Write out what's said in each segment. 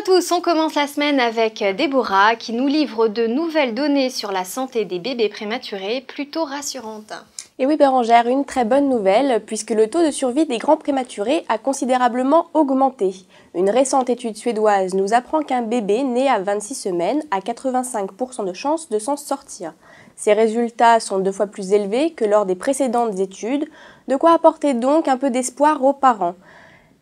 à tous, on commence la semaine avec Déborah qui nous livre de nouvelles données sur la santé des bébés prématurés plutôt rassurantes. Et oui Bérangère, une très bonne nouvelle puisque le taux de survie des grands prématurés a considérablement augmenté. Une récente étude suédoise nous apprend qu'un bébé né à 26 semaines a 85% de chances de s'en sortir. Ces résultats sont deux fois plus élevés que lors des précédentes études, de quoi apporter donc un peu d'espoir aux parents.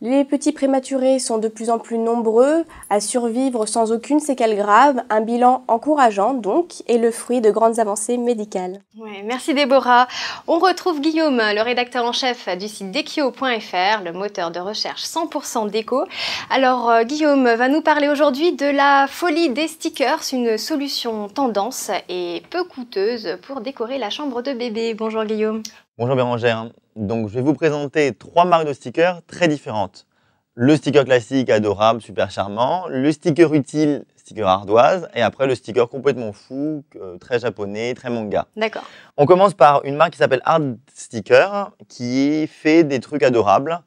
Les petits prématurés sont de plus en plus nombreux à survivre sans aucune séquelle grave, un bilan encourageant donc est le fruit de grandes avancées médicales. merci Déborah. On retrouve Guillaume, le rédacteur en chef du site Dekio.fr, le moteur de recherche 100% déco. Alors euh, Guillaume va nous parler aujourd'hui de la folie des stickers, une solution tendance et peu coûteuse pour décorer la chambre de bébé. Bonjour Guillaume. Bonjour Bérangère, hein. donc je vais vous présenter trois marques de stickers très différentes. Le sticker classique, adorable, super charmant, le sticker utile, sticker ardoise, et après le sticker complètement fou, euh, très japonais, très manga. D'accord. On commence par une marque qui s'appelle Hard Sticker, qui fait des trucs adorables.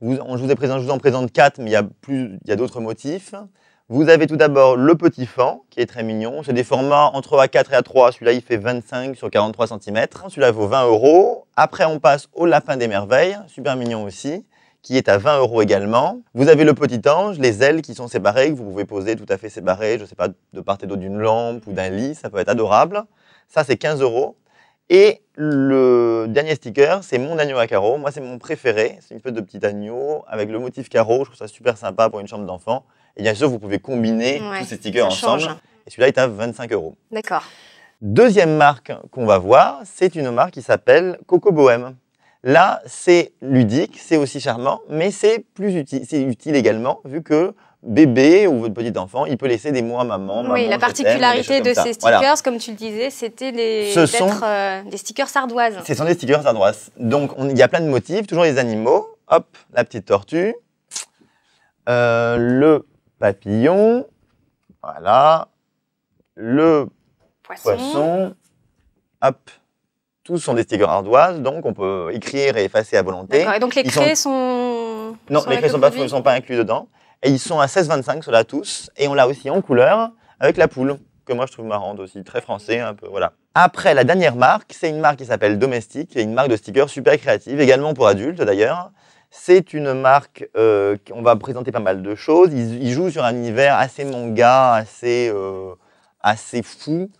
je, vous vous en présente quatre, mais il y a, il y a d'autres motifs. Vous avez tout d'abord le petit fan qui est très mignon. C'est des formats entre A4 et A3. Celui-là, il fait 25 sur 43 cm. Celui-là vaut 20 euros. Après, on passe au Lapin des Merveilles, super mignon aussi, qui est à 20 euros également. Vous avez le petit ange, les ailes qui sont séparées, que vous pouvez poser tout à fait séparées, je ne sais pas, de part et d'autre d'une lampe ou d'un lit. Ça peut être adorable. Ça, c'est 15 euros. Et le dernier sticker, c'est mon agneau à carreaux. Moi, c'est mon préféré. C'est une feuille de petit agneau avec le motif carreau. Je trouve ça super sympa pour une chambre d'enfant. Et bien sûr, vous pouvez combiner tous ces stickers ensemble. Et celui-là est à 25 euros. D'accord. Deuxième marque qu'on va voir, c'est une marque qui s'appelle Coco Bohème. Là, c'est ludique, c'est aussi charmant, mais c'est plus utile, c'est utile également vu que bébé ou votre petit enfant, il peut laisser des mots à maman. Oui, la particularité de ces stickers, comme tu le disais, c'était les Ce euh, des stickers ardoises. Ce sont des stickers ardoises. Donc il y a plein de motifs, toujours les animaux. Hop, la petite tortue, euh, le papillon, voilà, le poisson. hop. Tous sont des stickers ardoises, donc on peut écrire et effacer à volonté. Et donc les crayons sont... Non, les craies ne sont, sont pas inclus dedans. Et ils sont à 16,25 sur là tous. Et on l'a aussi en couleur avec la poule, que moi je trouve marrante aussi, très français un peu, voilà. Après, la dernière marque, c'est une marque qui s'appelle Domestique. et une marque de stickers super créative, également pour adultes d'ailleurs. C'est une marque, euh, on va présenter pas mal de choses. Ils, jouent sur un univers assez manga, assez, euh, assez fou.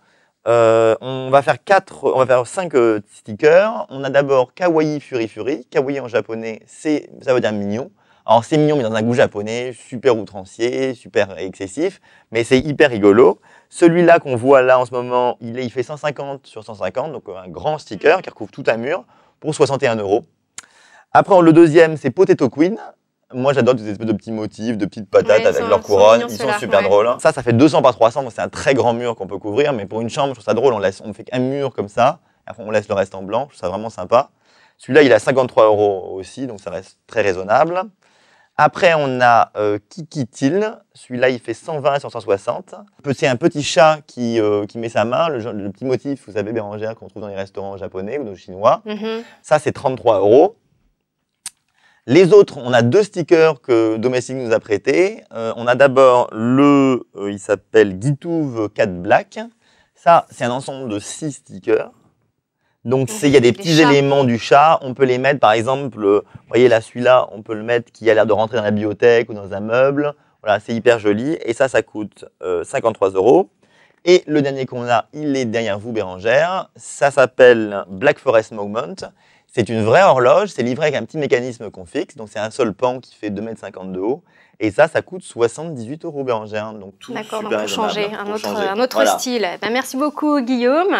Euh, on va faire quatre, on va faire cinq stickers. On a d'abord Kawaii Fury Fury. Kawaii en japonais, c'est, ça veut dire mignon. Alors c'est mignon, mais dans un goût japonais, super outrancier, super excessif, mais c'est hyper rigolo. Celui-là qu'on voit là en ce moment, il, fait 150 sur 150, donc euh, un grand sticker qui recouvre tout un mur pour 61 euros. Après, le deuxième, c'est Potato Queen. Moi, j'adore des espèces de petits motifs, de petites patates avec leurs leur couronne. Ils sont, super drôles. Ça, ça fait 200 par 300, donc c'est un très grand mur qu'on peut couvrir. Mais pour une chambre, je trouve ça drôle. On laisse, fait qu'un mur comme ça. Après, on laisse le reste en blanc. Je trouve ça vraiment sympa. Celui-là, il a 53 euros aussi, donc ça reste très raisonnable. Après, on a euh, Kiki Til. Celui-là, il fait 120 et 160. C'est un petit chat qui, euh, met sa main, le, petit motif, vous savez, Bérangère, qu'on trouve dans les restaurants japonais ou chinois. Mhm. Ça, c'est 33 euros. Les autres, on a deux stickers que Domestic nous a prêtés. Euh, on a d'abord le, il s'appelle Gitouve 4 Black. Ça, c'est un ensemble de six stickers. Donc, il y a des petits éléments du chat. On peut les mettre, par exemple, euh, vous voyez là, celui-là, on peut le mettre qui a l'air de rentrer dans la bibliothèque ou dans un meuble. Voilà, c'est hyper joli. Et ça, ça coûte 53 euh, euros. Et le dernier qu'on a, il est derrière vous, Bérangère. Ça s'appelle Black Forest Moment. C'est une vraie horloge, c'est livré avec un petit mécanisme qu'on fixe, donc c'est un seul pan qui fait 2,50 m de haut, et ça, ça coûte 78 euros Bérangère. Donc tout D'accord, donc changer, un autre, un autre style. Ben, merci beaucoup Guillaume,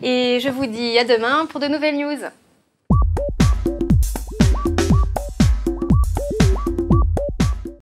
et je vous dis à demain pour de nouvelles news.